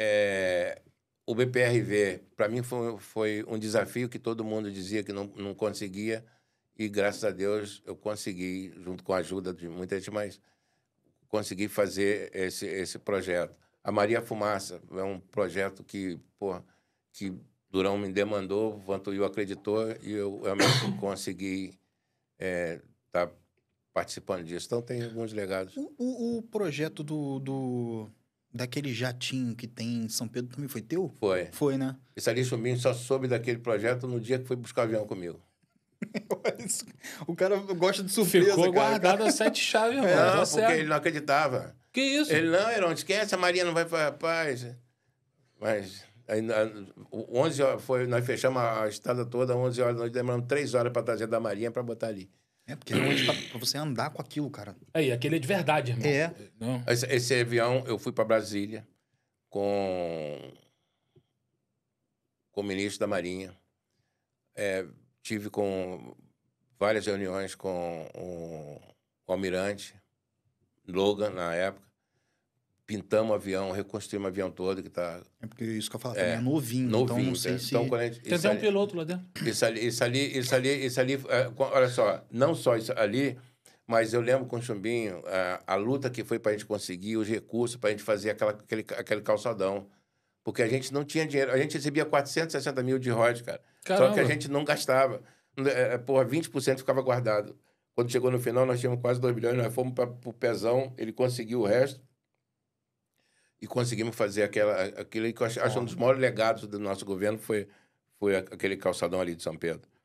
É, o BPRV, para mim, foi, foi, um desafio que todo mundo dizia que não, não conseguia, e graças a Deus eu consegui, junto com a ajuda de muita gente, mas consegui fazer esse, esse projeto. A Maria Fumaça é um projeto que, pô que Durão me demandou, Vantuil acreditou e eu realmente consegui estar é, tá participando disso. Então, tem alguns legados. O, o, o projeto do, do, daquele jatinho que tem em São Pedro também foi teu? Foi. Foi, né? Esse ali Chumbinho só soube daquele projeto no dia que foi buscar avião comigo. o cara gosta de surpresa, Ficou cara. guardado as sete chaves, é, mano. Não, tá porque certo. ele não acreditava. Que isso? Ele, não, Heron, esquece, a Maria não vai para paz. Mas... Aí, 11 horas foi, nós fechamos a estrada toda, 11 horas, nós demoramos 3 horas para trazer da Marinha para botar ali. É, porque é tá pra você andar com aquilo, cara. É, e aquele é de verdade, irmão. É. Não. Esse, esse avião, eu fui para Brasília com, com o ministro da Marinha. É, tive com várias reuniões com o, o almirante Logan, na época pintamos o avião, reconstruímos o avião todo que está. É porque isso que eu falo, é, é novinho, então novinho, então não é. sei é. se... então, quando a gente, Tem até um piloto lá dentro. Isso ali, isso ali, isso ali, isso ali é, olha só, não só isso ali, mas eu lembro com o Chumbinho a, a luta que foi para a gente conseguir os recursos para a gente fazer aquela, aquele, aquele calçadão. Porque a gente não tinha dinheiro. A gente recebia 460 mil de royalties, cara. Caramba. Só que a gente não gastava. Né, é, porra, 20% ficava guardado. Quando chegou no final, nós tínhamos quase 2 milhões, nós fomos para o pezão, ele conseguiu o resto e conseguimos fazer aquela, aquele que eu acho, acho um dos maiores legados do nosso governo foi, foi aquele calçadão ali de São Pedro.